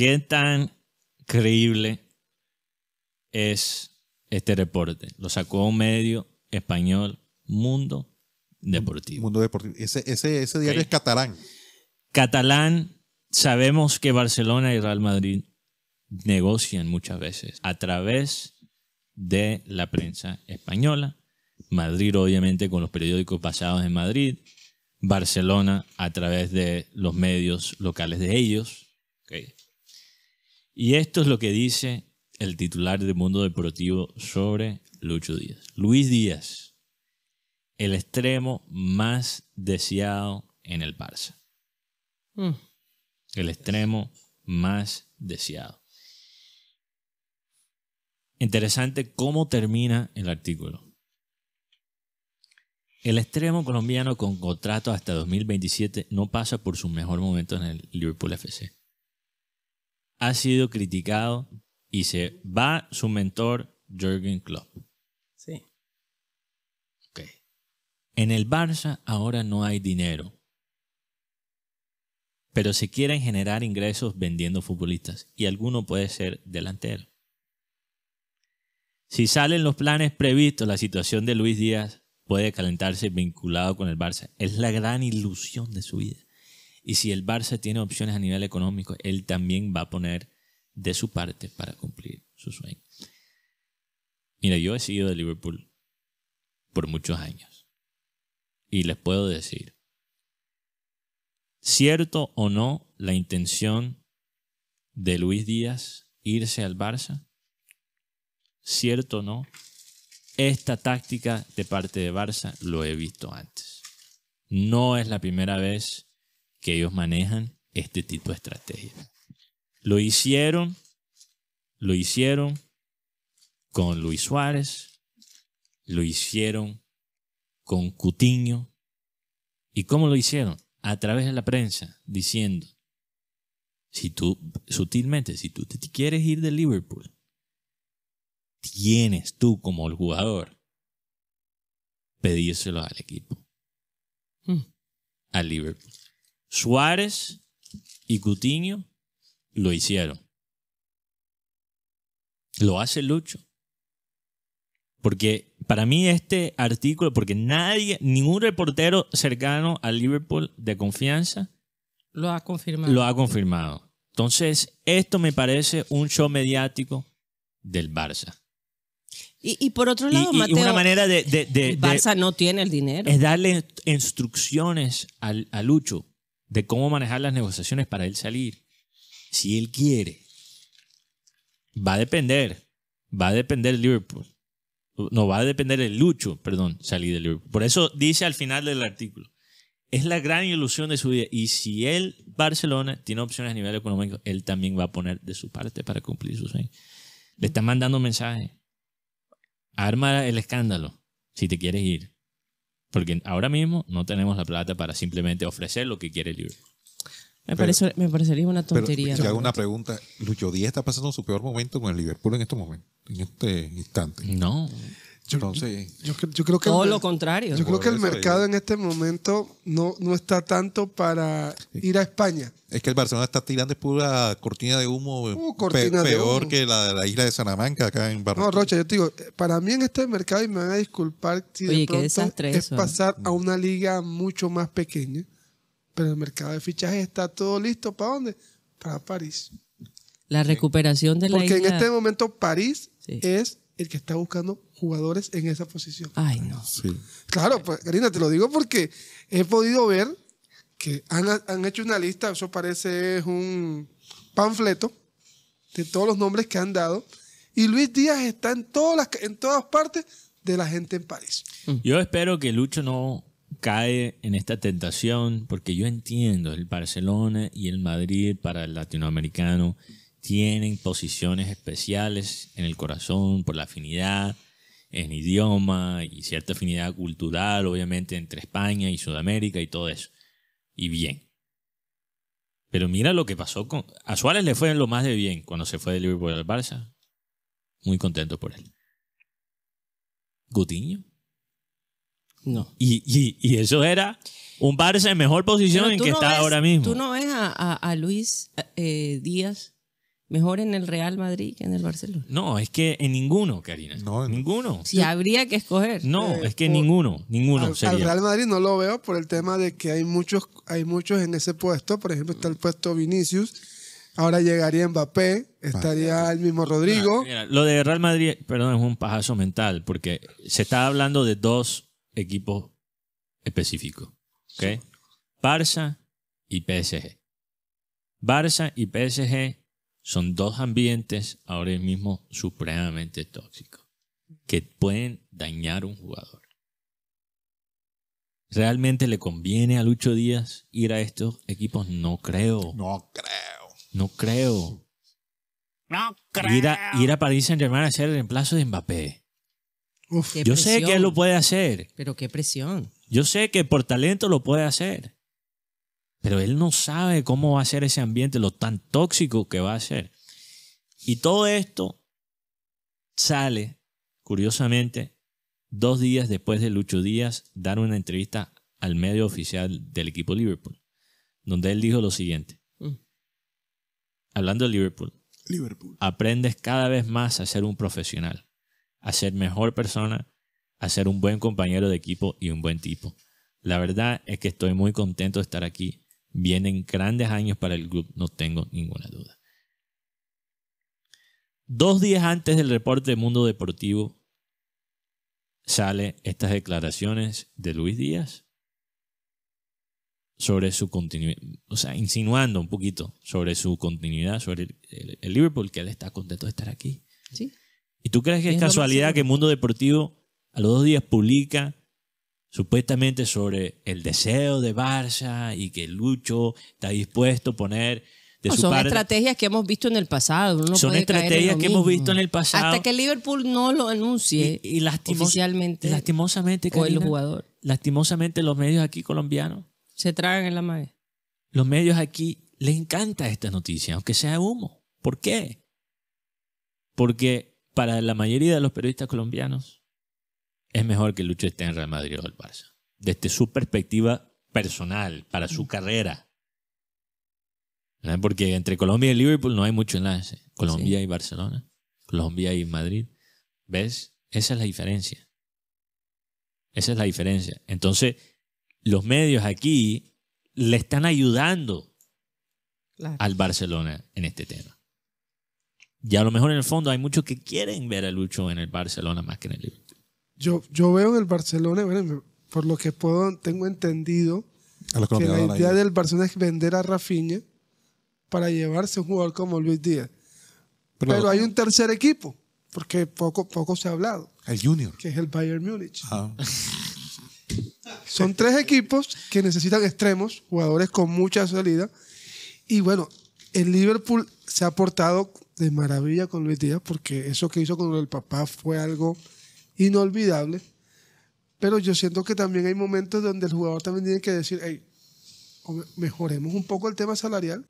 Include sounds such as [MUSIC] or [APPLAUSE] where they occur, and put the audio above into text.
¿Qué tan creíble es este reporte? Lo sacó un medio español, Mundo Deportivo. Mundo Deportivo. Ese, diario es catalán. Catalán, sabemos que Barcelona y Real Madrid negocian muchas veces a través de la prensa española. Madrid, obviamente, con los periódicos basados en Madrid. Barcelona a través de los medios locales de ellos. Okay. Y esto es lo que dice el titular del mundo deportivo sobre Lucho Díaz. Luis Díaz, el extremo más deseado en el Barça. Mm. El extremo más deseado. Interesante cómo termina el artículo. El extremo colombiano con contrato hasta 2027 no pasa por su mejor momento en el Liverpool FC ha sido criticado y se va su mentor Jürgen Klopp. Sí. Ok. En el Barça ahora no hay dinero. Pero se quieren generar ingresos vendiendo futbolistas y alguno puede ser delantero. Si salen los planes previstos, la situación de Luis Díaz puede calentarse vinculado con el Barça. Es la gran ilusión de su vida. Y si el Barça tiene opciones a nivel económico, él también va a poner de su parte para cumplir su sueño. Mira, yo he sido de Liverpool por muchos años. Y les puedo decir, cierto o no la intención de Luis Díaz irse al Barça, cierto o no, esta táctica de parte de Barça lo he visto antes. No es la primera vez que ellos manejan este tipo de estrategia. Lo hicieron, lo hicieron con Luis Suárez, lo hicieron con Cutiño. ¿Y cómo lo hicieron? A través de la prensa, diciendo, si tú, sutilmente, si tú te quieres ir de Liverpool, tienes tú como el jugador pedírselo al equipo, A hmm. al Liverpool. Suárez y Cutiño lo hicieron. Lo hace Lucho. Porque para mí este artículo, porque nadie, ningún reportero cercano al Liverpool de confianza lo ha confirmado. Lo ha confirmado. Entonces, esto me parece un show mediático del Barça. Y, por otro lado, una manera de, Barça no tiene el dinero. Es darle instrucciones al a Lucho de cómo manejar las negociaciones para él salir. Si él quiere. Va a depender. Va a depender Liverpool. No, va a depender el Lucho, perdón, salir de Liverpool. Por eso dice al final del artículo. Es la gran ilusión de su vida. Y si él, Barcelona, tiene opciones a nivel económico, él también va a poner de su parte para cumplir su sueño. Le está mandando mensaje. Arma el escándalo si te quieres ir. Porque ahora mismo no tenemos la plata para simplemente ofrecer lo que quiere el libro. Me, parece, me parecería una tontería. Pero, hago una pregunta. Lucho Díaz está pasando su peor momento con el Liverpool en este momento, en este instante. No. Yo, yo, creo que todo lo contrario. Yo creo que el mercado en este momento no, no está tanto para ir a España. Es que el Barcelona está tirando pura cortina de humo uh, peor que la de la isla de Salamanca acá en Barcelona. No, Rocha, yo te digo, para mí en este mercado, y me van a disculpar si de pronto es ¿eh? pasar a mm. una liga mucho más pequeña, pero el mercado de fichajes está todo listo. ¿Para dónde? Para París. La recuperación de la Porque en este momento París es el que está buscando jugadores en esa posición. Ay, no. Claro, pues, Karina, te lo digo porque he podido ver que han, hecho una lista, eso parece un panfleto de todos los nombres que han dado. Y Luis Díaz está en todas, las, en todas partes de la gente en París. Mm. Yo espero que Lucho no cae en esta tentación, porque yo entiendo el Barcelona y el Madrid para el latinoamericano tienen posiciones especiales en el corazón por la afinidad en idioma y cierta afinidad cultural, obviamente, entre España y Sudamérica y todo eso. Y bien. Pero mira lo que pasó con... A Suárez le fue en lo más de bien cuando se fue de Liverpool al Barça. Muy contento por él. Gutiño. No. Y, y, y eso era un Barça en mejor posición en que está ahora mismo. Tú no ves a, Luis eh, Díaz Mejor en el Real Madrid que en el Barcelona. No, es que en ninguno, Karina. No, ninguno. Si habría que escoger. No, eh, es que ninguno, ninguno sería. Real Madrid no lo veo por el tema de que hay muchos, hay muchos en ese puesto. Por ejemplo, está el puesto Vinicius. Ahora llegaría Mbappé, estaría el mismo Rodrigo. Ah, mira, lo de Real Madrid, perdón, es un pajazo mental, porque se está hablando de dos equipos específicos. Barça y PSG. Barça y PSG son dos ambientes ahora mismo supremamente tóxicos que pueden dañar a un jugador. ¿Realmente le conviene a Lucho Díaz ir a estos equipos? No creo. No creo. No creo. No creo. Ir a, ir París Saint Germain a ser el reemplazo de Mbappé. yo sé que él lo puede hacer. Pero qué presión. Yo sé que por talento lo puede hacer. Pero él no sabe cómo va a ser ese ambiente, lo tan tóxico que va a ser. Y todo esto sale, curiosamente, dos días después de Lucho Díaz dar una entrevista al medio oficial del equipo Liverpool, donde él dijo lo siguiente. Mm. Hablando de Liverpool, Liverpool, aprendes cada vez más a ser un profesional, a ser mejor persona, a ser un buen compañero de equipo y un buen tipo. La verdad es que estoy muy contento de estar aquí. Vienen grandes años para el club, no tengo ninguna duda. Dos días antes del reporte de Mundo Deportivo sale estas declaraciones de Luis Díaz sobre su continuidad, o sea, insinuando un poquito sobre su continuidad, sobre el, Liverpool, que él está contento de estar aquí. ¿Sí? ¿Y tú crees que es, es casualidad que Mundo Deportivo a los dos días publica supuestamente sobre el deseo de Barça y que Lucho está dispuesto a poner de son estrategias que hemos visto en el pasado. son estrategias que hemos visto en el pasado. Hasta que Liverpool no lo anuncie y, Lastimosamente, el jugador. Lastimosamente, los medios aquí colombianos. Se tragan en la madre. Los medios aquí les encanta esta noticia, aunque sea humo. ¿Por qué? Porque para la mayoría de los periodistas colombianos, es mejor que Lucho esté en Real Madrid o el Barça. Desde su perspectiva personal, para su carrera. Porque entre Colombia y Liverpool no hay mucho enlace. Colombia y Barcelona. Colombia y Madrid. ¿Ves? Esa es la diferencia. Esa es la diferencia. Entonces, los medios aquí le están ayudando al Barcelona en este tema. Y a lo mejor en el fondo hay muchos que quieren ver a Lucho en el Barcelona más que en el Liverpool yo, yo veo en el Barcelona, por lo que puedo, tengo entendido, que la idea del Barcelona es vender a Rafinha para llevarse un jugador como Luis Díaz. Pero, hay un tercer equipo, porque poco, poco se ha hablado. El Junior. Que es el Bayern Múnich. Ah. [LAUGHS] Son tres equipos que necesitan extremos, jugadores con mucha salida. Y bueno, el Liverpool se ha portado de maravilla con Luis Díaz, porque eso que hizo con el papá fue algo inolvidable. Pero yo siento que también hay momentos donde el jugador también tiene que decir, hey, mejoremos un poco el tema salarial.